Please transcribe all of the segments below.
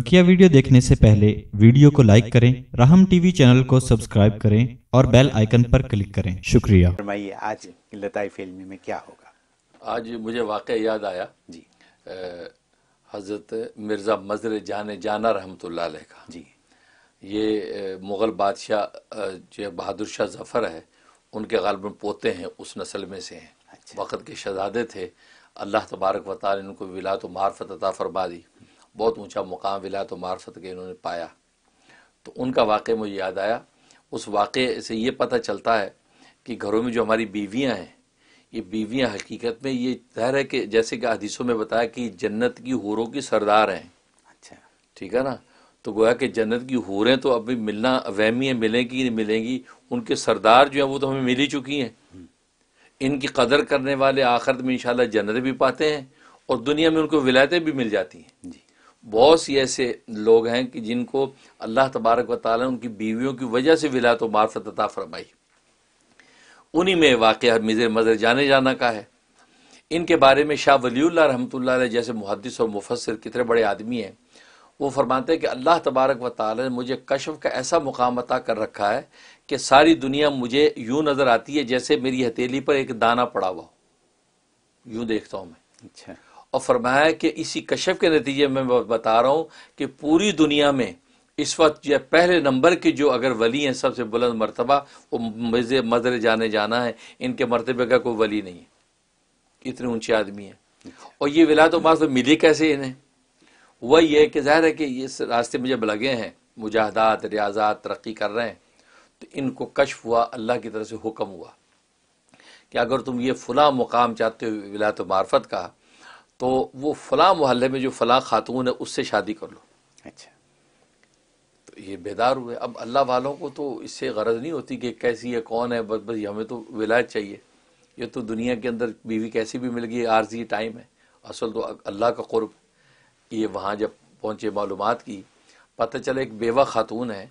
बकिया वीडियो देखने से पहले वीडियो को लाइक करें राहम टीवी चैनल को सब्सक्राइब करें और बेल आइकन पर क्लिक करें शुक्रिया फरमाइए आज लताई फिल्म में क्या होगा आज मुझे वाक़ याद आया जी हज़रत मिर्ज़ा मजर जान जाना रहमत का जी ये मुग़ल बादशाह जो बहादुर शाह जफ़र है उनके गालब पोते हैं उस नस्ल में से हैं अच्छा। वक़्त के शहजादे थे अल्लाह तबारक वाली इनको तो मार्फत अता फरमा दी बहुत ऊंचा मुकाम तो मार्फत के इन्होंने पाया तो उनका वाक़ मुझे याद आया उस वाक़े से ये पता चलता है कि घरों में जो हमारी बीवियाँ हैं ये बीवियाँ हकीकत में ये ज़ाहिर है कि जैसे कि हदीसों में बताया कि जन्नत की हूरों की सरदार हैं अच्छा ठीक है ना तो गोया कि जन्नत की हूरें तो अभी मिलना वहमी है मिलेंगी नहीं मिलेंगी उनके सरदार जो हैं वो तो हमें मिल ही चुकी हैं हम्म। इनकी कदर करने वाले आखिरत में इन जन्नत भी पाते हैं और दुनिया में उनको विलायतें भी मिल जाती हैं जी बहुत सी ऐसे लोग हैं कि जिनको अल्लाह तबारक व ताली उनकी बीवियों की वजह से विला तो मार्फत अता फरमाई उन्हीं में वाक़ मिजर मज़र जाने जाना का है इनके बारे में शाह वली रहमत जैसे मुहदस और मुफसर कितने बड़े आदमी हैं वो फरमाते हैं कि अल्लाह तबारक व ताली ने मुझे कशफ का ऐसा मुकाम अता कर रखा है कि सारी दुनिया मुझे यूँ नज़र आती है जैसे मेरी हथेली पर एक दाना पड़ा हुआ यूँ देखता हूँ मैं अच्छा और फरमाया कि इसी कशफ के नतीजे में मैं बता रहा हूँ कि पूरी दुनिया में इस वक्त यह पहले नंबर के जो अगर वली हैं सबसे बुलंद मरतबा वो मज़े मदर जाने जाना है इनके मरतबे का कोई वली नहीं है इतने ऊँचे आदमी हैं और ये तो मास्क मिली कैसे इन्हें वही है कि जाहिर है कि इस रास्ते में जब लगे हैं मुजाहदात रियाजात तरक्की कर रहे हैं तो इनको कशफ हुआ अल्लाह की तरफ से हुक्म हुआ कि अगर तुम ये फुला मुकाम चाहते हो विलायत मार्फत का तो वो फला मोहल्ले में जो फला खातून है उससे शादी कर लो अच्छा तो ये बेदार हुए अब अल्लाह वालों को तो इससे गरज नहीं होती कि कैसी है कौन है बस बस हमें तो विलायत चाहिए ये तो दुनिया के अंदर बीवी कैसी भी मिल गई आर्जी टाइम है असल तो अल्लाह का क़ुरब ये वहाँ जब पहुँचे मालूम की पता चले एक बेवा खातून है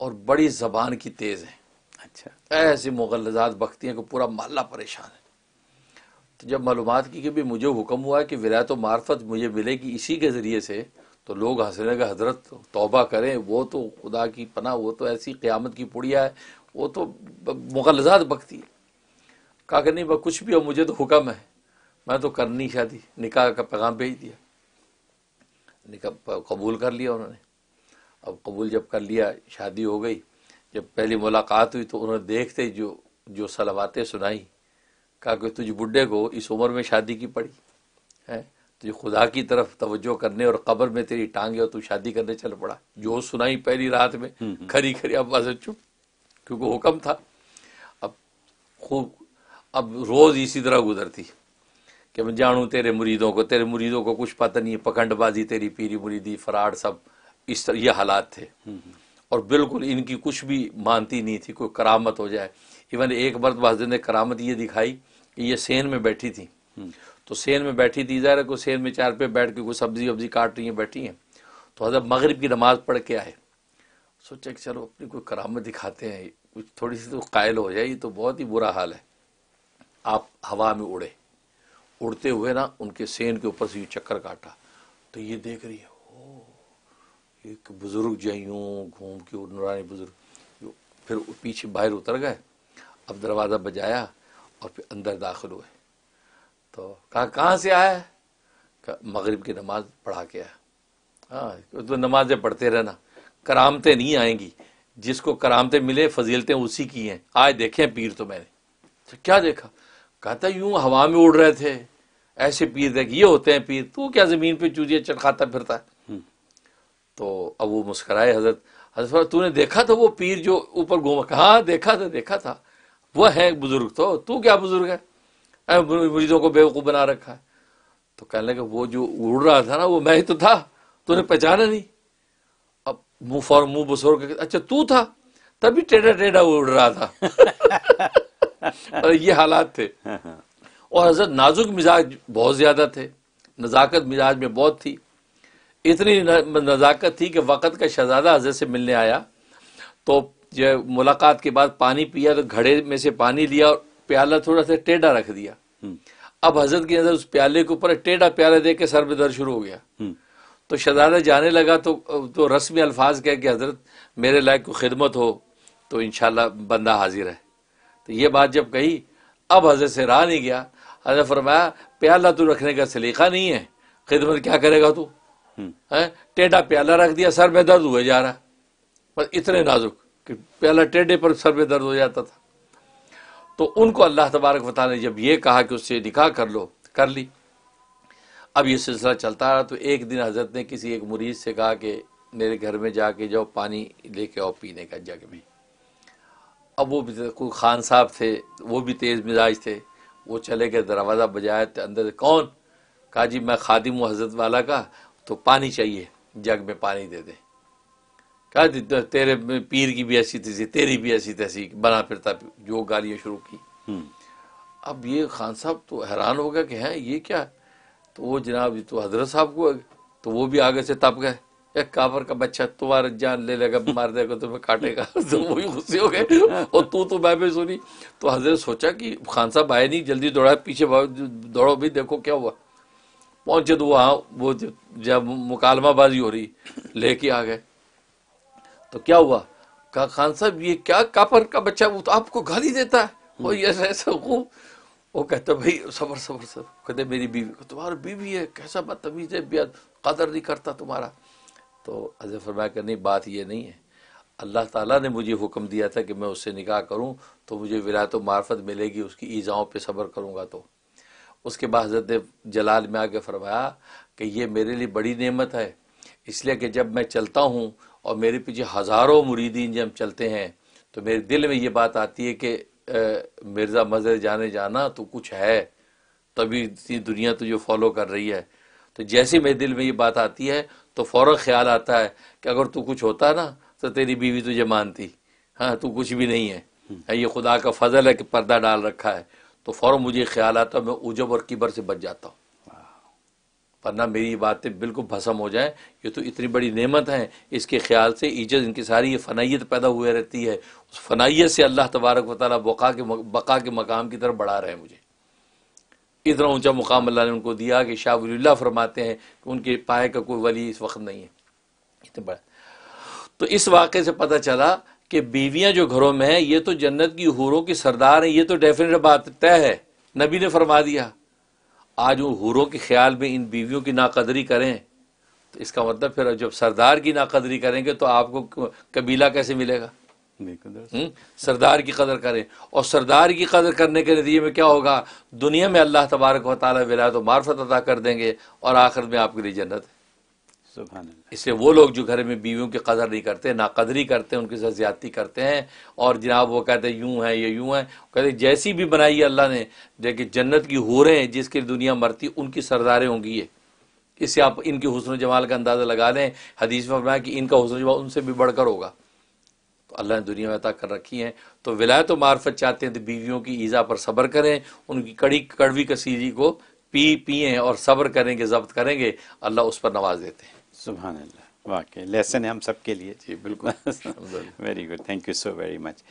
और बड़ी ज़बान की तेज़ है अच्छा ऐसी मुगलजात हैं को पूरा महल्ला परेशान है तो जब मालूम की कि भी मुझे हुक्म हुआ कि विलायत मार्फत मुझे मिलेगी इसी के ज़रिए से तो लोग हंसने का हजरत तोबा करें वो तो खुदा की पना वो तो ऐसी क़्यामत की पुड़िया है वो तो मुगलजात बखती है कहा कि नहीं वह कुछ भी हो मुझे तो हुक्म है मैं तो करनी शादी निकाह का पैगाम भेज दिया निका कबूल कर लिया उन्होंने अब कबूल जब कर लिया शादी हो गई जब पहली मुलाकात हुई तो उन्होंने देखते जो जो सलावातें सुनाई कहा कि तुझ बुढ़े को इस उम्र में शादी की पड़ी है तुझे खुदा की तरफ तवज्जो करने और कब्र में तेरी टांगे और तू शादी करने चल पड़ा जो सुनाई पहली रात में हम्म, हम्म। खरी खरी अब्बा से चुप क्योंकि हुक्म था अब खूब अब रोज़ इसी तरह गुजरती कि मैं जानूँ तेरे मुरीदों को तेरे मुरीदों को कुछ पता नहीं है पखंडबाजी तेरी पीरी मुरीदी फराड सब इस तरह ये हालात थे हम्म, और बिल्कुल इनकी कुछ भी मानती नहीं थी कोई करामत हो जाए इवन एक बहादुर ने करामत ये दिखाई ये सेन में बैठी थी हम्म। तो सेन में बैठी थी जरा को सेन में चार पे बैठ के कोई सब्जी वब्जी काट रही हैं बैठी हैं तो हजरत मगरब की नमाज़ पढ़ के आए सोचा कि चलो अपनी कोई करामत दिखाते हैं कुछ थोड़ी सी तो कायल हो जाए ये तो बहुत ही बुरा हाल है आप हवा में उड़े उड़ते हुए ना उनके सेन के ऊपर से ये चक्कर काटा तो ये देख रही है ओ एक बुज़ुर्ग जो घूम के नुरानी बुज़ुर्ग फिर पीछे बाहर उतर गए अब दरवाज़ा बजाया और फिर अंदर दाखिल हुए तो कहा कहाँ से आया है मगरिब की नमाज पढ़ा के आया हाँ तो नमाजें पढ़ते रहना करामते नहीं आएंगी जिसको करामते मिले फजीलतें उसी की हैं आए देखे हैं पीर तो मैंने तो क्या देखा कहता यूं हवा में उड़ रहे थे ऐसे पीर देख ये होते हैं पीर तू क्या ज़मीन पे चूजिए चटखाता फिरता है हम्म। तो अब वो मुस्कराए हजरत हजरत तूने देखा था वो पीर जो ऊपर घूम हाँ देखा था देखा था वह है बुजुर्ग तो तू क्या बुजुर्ग है मुरीदों को बेवकूफ बना रखा है तो कहने लगे वो जो उड़ रहा था ना वो मैं ही तो था तूने पहचाना नहीं अब मुंह फॉर मुंह बसोर के अच्छा तू था तभी टेढ़ा टेढ़ा उड़ रहा था और ये हालात थे और हजरत नाजुक मिजाज बहुत ज्यादा थे नज़ाकत मिजाज में बहुत थी इतनी नज़ाकत थी कि वक़्त का शहजादा हजरत से मिलने आया तो जो मुलाकात के बाद पानी पिया तो घड़े में से पानी लिया और प्याला थोड़ा सा टेढ़ा रख दिया हम्म। अब हजरत की नजर उस प्याले के ऊपर टेढ़ा प्याला देख के सर में दर्द शुरू हो गया हम्म। तो शजादा जाने लगा तो तो रस्मी अल्फाज कह के हजरत मेरे लायक को खिदमत हो तो इन बंदा हाजिर है तो ये बात जब कही अब हजरत से रहा नहीं गया हजरत फरमाया प्याला तो रखने का सलीका नहीं है खिदमत क्या करेगा तू हम्म। टेढ़ा प्याला रख दिया सर में दर्द हुए जा रहा पर इतने नाजुक कि पहला टेढ़े पर सर में दर्द हो जाता था तो उनको अल्लाह तबारक बता ने जब ये कहा कि उससे निकाह कर लो कर ली अब ये सिलसिला चलता रहा तो एक दिन हजरत ने किसी एक मरीज से कहा कि मेरे घर में जाके जाओ पानी लेके आओ पीने का जग में अब वो भी कोई खान साहब थे वो भी तेज़ मिजाज थे वो चले गए दरवाज़ा बजाया तो अंदर कौन कहा जी मैं खादिम हजरत वाला का तो पानी चाहिए जग में पानी दे दें आज तेरे पीर की भी ऐसी तैसी तेरी भी ऐसी तैसी बना फिरता जो गालियाँ शुरू की हम्म। अब ये खान साहब तो हैरान हो गया कि हैं ये क्या तो वो जनाब तो हजरत साहब को तो वो भी आगे से तप गए एक काबर का बच्चा तुम्हारा जान ले लेगा मार देगा तुम्हें काटेगा तो वो भी गुस्से हो गए और तू तो मैं भी सुनी तो हजरत सोचा कि खान साहब आए नहीं जल्दी दौड़ा पीछे दौड़ो भी देखो क्या हुआ पहुंचे तो वहाँ वो जब मुकालमाबाजी हो रही लेके आ गए तो क्या हुआ कहा खान साहब ये क्या कापर का बच्चा वो तो आपको गाली देता है वो हम्म। ये ऐसा खूब वो कहते भाई सबर सबर सबर कहते मेरी बीवी तुम्हारी बीवी है कैसा बदतमीज है बेहद कदर नहीं करता तुम्हारा तो अजय फरमाया कि नहीं बात ये नहीं है अल्लाह ताला ने मुझे हुक्म दिया था कि मैं उससे निकाह करूं तो मुझे विरायत तो मार्फत मिलेगी उसकी ईजाओं पे सब्र करूंगा तो उसके बाद हजरत जलाल में आके फरमाया कि ये मेरे लिए बड़ी नेमत है इसलिए कि जब मैं चलता हूँ और मेरे पीछे हज़ारों मुरीदीन जब चलते हैं तो मेरे दिल में ये बात आती है कि मिर्ज़ा मज़र जाने जाना तो कुछ है तभी इतनी दुनिया तुझे फॉलो कर रही है तो जैसे मेरे दिल में ये बात आती है तो फ़ौर ख्याल आता है कि अगर तू कुछ होता ना तो तेरी बीवी तुझे मानती हाँ तू कुछ भी नहीं है हम्म। ये खुदा का फजल है कि पर्दा डाल रखा है तो फ़ौर मुझे ख्याल आता मैं उजब और किबर से बच जाता हूँ वरना मेरी बातें बिल्कुल भसम हो जाए ये तो इतनी बड़ी नेमत है इसके ख्याल से इज्जत इनकी सारी ये फ़नाइत पैदा हुए रहती है उस फ़नाइत से अल्लाह तबारक वाली बका के बका के मकाम की तरफ बढ़ा रहे हैं मुझे इतना ऊंचा मुकाम अल्लाह ने उनको दिया कि शाह वली फरमाते हैं कि उनके पाए का कोई वली इस वक्त नहीं है इतने बड़ा तो इस वाक़े से पता चला कि बीवियाँ जो घरों में हैं ये तो जन्नत की हूरों की सरदार हैं ये तो डेफिनेट बात तय है नबी ने फरमा दिया आज वो हुरों के ख्याल में इन बीवियों की नाकदरी करें तो इसका मतलब फिर जब सरदार की नाकदरी करेंगे तो आपको कबीला कैसे मिलेगा हम्म? सरदार की कदर करें और सरदार की कदर करने के नतीजे में क्या होगा दुनिया में अल्लाह तबारक वाली विलायत मार्फत अदा कर देंगे और आखिर में आपके लिए जन्नत है इससे वो लोग जो घर में बीवियों की कदर नहीं करते नाकदरी करते हैं उनके साथ ज्यादती करते हैं और जनाब वो कहते हैं यूं है ये यूं है कहते जैसी भी बनाई है अल्लाह ने जैसे जन्नत की हो रहे हैं जिसके दुनिया मरती उनकी सरदारें होंगी ये इससे आप इनके हसन जमाल का अंदाज़ा लगा लें हदीस में बनाया कि इनका हसन जमाल उनसे भी बढ़कर होगा तो अल्लाह ने दुनिया में अता कर रखी हैं तो विलायत मार्फत चाहते हैं तो बीवियों की ईज़ा पर सब्र करें उनकी कड़ी कड़वी कसीरी को पी पिए और सब्र करेंगे जब्त करेंगे अल्लाह उस पर नवाज देते हैं सुबह वाकई लेसन है हम सब के लिए जी बिल्कुल very good thank you so very much